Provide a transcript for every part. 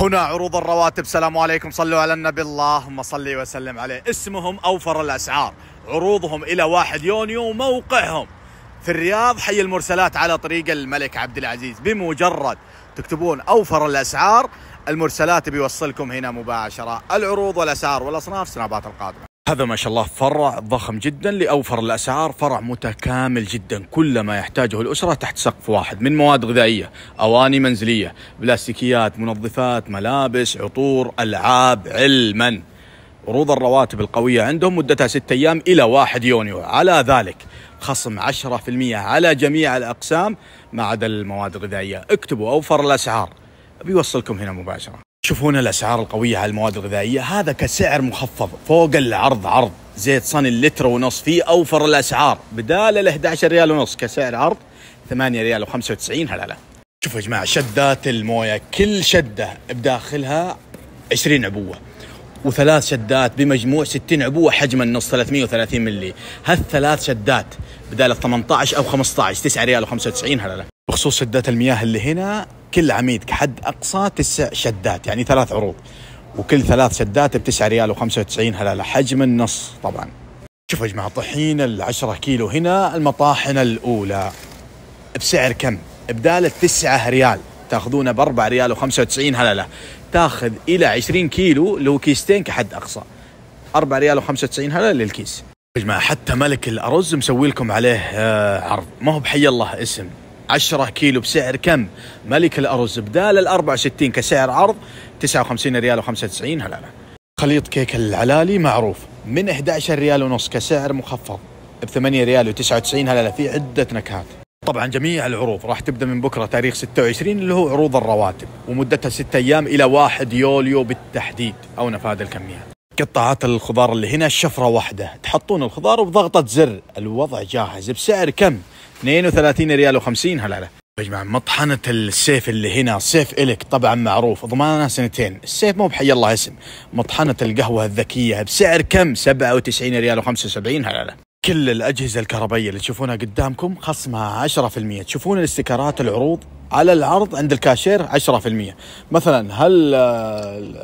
هنا عروض الرواتب سلام عليكم صلوا على النبي اللهم صلي وسلم عليه اسمهم أوفر الأسعار عروضهم إلى 1 يونيو موقعهم في الرياض حي المرسلات على طريق الملك عبد العزيز بمجرد تكتبون أوفر الأسعار المرسلات بيوصلكم هنا مباشرة العروض والأسعار والأصناف سنابات القادمة هذا ما شاء الله فرع ضخم جدا لأوفر الأسعار فرع متكامل جدا كل ما يحتاجه الأسرة تحت سقف واحد من مواد غذائية أواني منزلية بلاستيكيات منظفات ملابس عطور ألعاب علما عروض الرواتب القوية عندهم مدتها ستة أيام إلى واحد يونيو على ذلك خصم 10% على جميع الأقسام ما عدا المواد الغذائية اكتبوا أوفر الأسعار بيوصلكم هنا مباشرة تشوفون الاسعار القويه على المواد الغذائيه هذا كسعر مخفض فوق العرض عرض زيت صني اللتر ونص فيه اوفر الاسعار بدال ال 11 ريال ونص كسعر عرض 8 ريال و95 هلله شوفوا يا جماعه شدات المويه كل شده بداخلها 20 عبوه وثلاث شدات بمجموع 60 عبوه حجم النص 330 ملي هالثلاث شدات بدال 18 او 15 9 ريال و95 هلله بخصوص شدات المياه اللي هنا كل عميد كحد اقصى تسع شدات يعني ثلاث عروض وكل ثلاث شدات ب 9 ريال و95 هلاله حجم النص طبعا شوفوا يا جماعه طحين ال 10 كيلو هنا المطاحن الاولى بسعر كم؟ بدالة 9 ريال تاخذونه ب 4 ريال و95 هلاله تاخذ الى 20 كيلو لو كيستين كحد اقصى 4 ريال و95 هلاله للكيس يا جماعه حتى ملك الارز مسوي لكم عليه آه، عرض ما هو بحي الله اسم 10 كيلو بسعر كم؟ ملك الارز بدال ال 64 كسعر عرض 59 ريال و95 هلله. خليط كيك العلالي معروف من 11 ريال ونص كسعر مخفض ب 8 ريال و99 هلله في عده نكهات. طبعا جميع العروض راح تبدا من بكره تاريخ 26 اللي هو عروض الرواتب ومدتها 6 ايام الى 1 يوليو بالتحديد او نفاذ الكميات. قطاعات الخضار اللي هنا الشفرة واحدة تحطون الخضار وبضغطة زر الوضع جاهز بسعر كم 32 ريال و50 هلله يا جماعة مطحنة السيف اللي هنا سيف إلك طبعا معروف ضمانها سنتين السيف مو بحي الله اسم مطحنة القهوة الذكية بسعر كم 97 ريال و75 هلله كل الأجهزة الكهربائية اللي تشوفونها قدامكم خصمها 10% تشوفون الاستيكرات العروض على العرض عند الكاشير 10% مثلا هل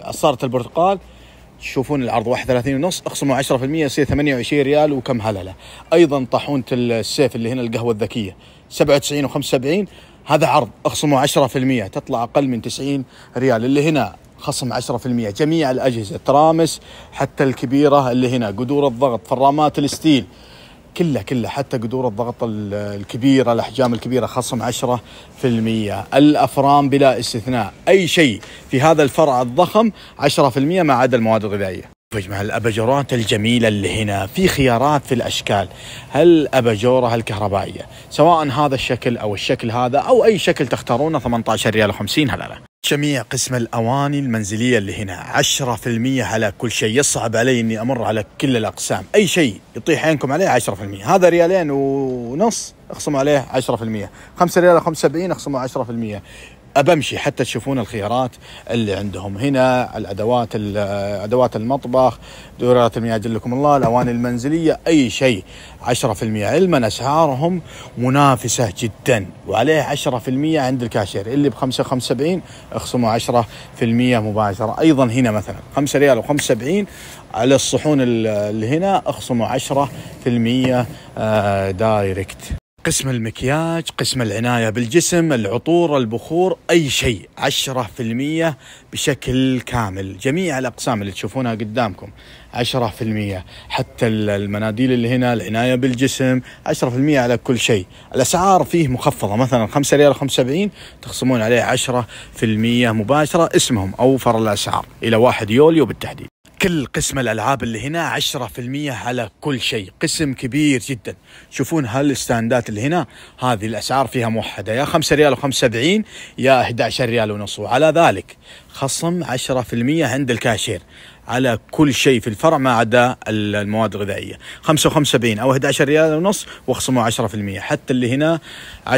عصارة آه، البرتقال تشوفون العرض 31 ونص اخصموا 10% يصير 28 ريال وكم هلله ايضا طاحونه السيف اللي هنا القهوه الذكيه 97 و75 هذا عرض اخصموا 10% تطلع اقل من 90 ريال اللي هنا خصم 10% جميع الاجهزه ترامس حتى الكبيره اللي هنا قدور الضغط فرامات الستيل كله كله حتى قدور الضغط الكبيرة الأحجام الكبيرة خصم 10% الأفران بلا استثناء أي شيء في هذا الفرع الضخم 10% ما عدا المواد الغذائية مع الأبجورات الجميلة اللي هنا في خيارات في الأشكال أبجورة الكهربائية سواء هذا الشكل أو الشكل هذا أو أي شكل تختارونه 18 ريال و50 هللة جميع قسم الأواني المنزلية اللي هنا 10% على كل شيء يصعب علي أني أمر على كل الأقسام أي شيء يطيح عينكم عليه 10% هذا ريالين ونص اخصم عليه 10% خمسة ريال 75 اخصموا 10% أبمشي حتى تشوفون الخيارات اللي عندهم هنا الادوات ادوات المطبخ دورات المياه جلكم الله الاواني المنزليه اي شيء 10% علما اسعارهم منافسه جدا وعليه 10% عند الكاشير اللي ب 75 اخصموا 10% مباشره ايضا هنا مثلا 5 ريال و75 على الصحون اللي هنا اخصموا 10% آه، دايركت قسم المكياج قسم العناية بالجسم العطور البخور أي شيء عشرة في المية بشكل كامل جميع الأقسام اللي تشوفونها قدامكم عشرة في المية حتى المناديل اللي هنا العناية بالجسم عشرة في المية على كل شيء الأسعار فيه مخفضة مثلا خمسة ريال خمسة سبعين تخصمون عليه عشرة في المية مباشرة اسمهم أوفر الأسعار إلى واحد يوليو بالتحديد كل قسم الالعاب اللي هنا 10% على كل شيء قسم كبير جدا شوفون هالستاندات اللي هنا هذه الاسعار فيها موحده يا 5 ريال و75 يا 11 ريال ونص وعلى ذلك خصم 10% عند الكاشير على كل شيء في الفرع ما عدا المواد الغذائيه 75 او 11 ريال ونص واخصموا 10% حتى اللي هنا 10%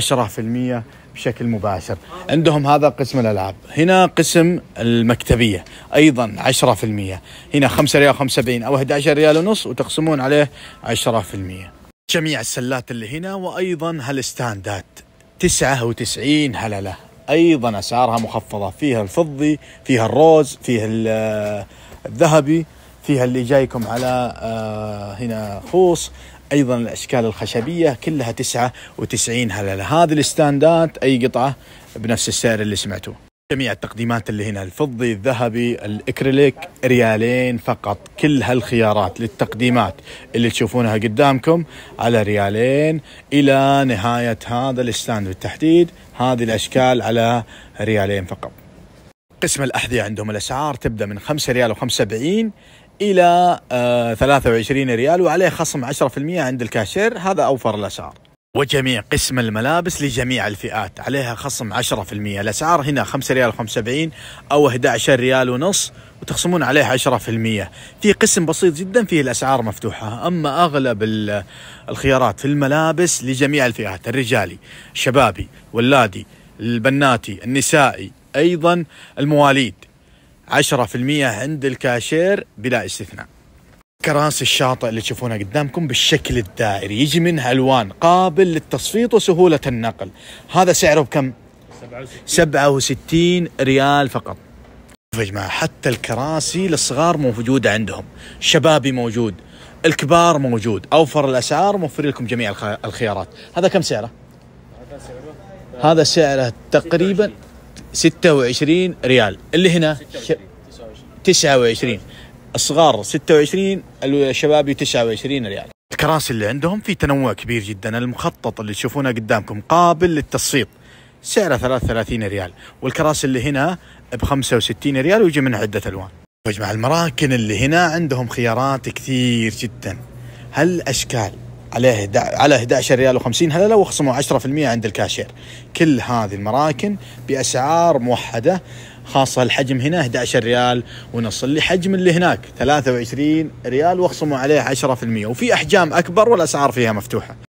بشكل مباشر عندهم هذا قسم الالعاب هنا قسم المكتبيه ايضا 10% هنا 5 ريال 75 او 11 ريال ونص وتخصمون عليه 10% جميع السلات اللي هنا وايضا هالستاندات 99 هلله ايضا اسعارها مخفضه فيها الفضي فيها الروز فيها الذهبي فيها اللي جايكم على آه، هنا خوص ايضا الاشكال الخشبيه كلها 99 هلله هذه الستاندات اي قطعه بنفس السعر اللي سمعتوه جميع التقديمات اللي هنا الفضي الذهبي الاكريليك ريالين فقط كل هالخيارات للتقديمات اللي تشوفونها قدامكم على ريالين الى نهايه هذا الستاند بالتحديد هذه الاشكال على ريالين فقط قسم الأحذية عندهم الأسعار تبدأ من 5 ريال و75 إلى 23 آه، ريال وعليه خصم 10% عند الكاشير هذا أوفر الأسعار وجميع قسم الملابس لجميع الفئات عليها خصم 10% الأسعار هنا 5 ريال و75 أو 11 ريال ونص وتخصمون عليه 10% في قسم بسيط جدا فيه الأسعار مفتوحة أما أغلب الخيارات في الملابس لجميع الفئات الرجالي الشبابي واللادي البناتي النسائي أيضا المواليد 10% عند الكاشير بلا استثناء كراسي الشاطئ اللي تشوفونها قدامكم بالشكل الدائري يجي منها الوان قابل للتصفيط وسهوله النقل هذا سعره بكم 67 67 ريال فقط يا جماعه حتى الكراسي للصغار موجوده عندهم شبابي موجود الكبار موجود اوفر الاسعار موفر لكم جميع الخيارات هذا كم سعره هذا سعره هذا سعره تقريبا 26 ريال اللي هنا 26. 29 الصغار 26 الشباب 29 ريال الكراسي اللي عندهم في تنوع كبير جدا المخطط اللي تشوفونه قدامكم قابل للتصفيط سعره 33 ريال والكراسي اللي هنا ب 65 ريال ويجي منها عده الوان يا جماعه المراكن اللي هنا عندهم خيارات كثير جدا هالاشكال عليه على 11 ريال و50 هلله وخصموا 10% عند الكاشير كل هذه المراكن باسعار موحده خاصه الحجم هنا 11 ريال ونص اللي حجم اللي هناك 23 ريال وخصموا عليه 10% وفي احجام اكبر والاسعار فيها مفتوحه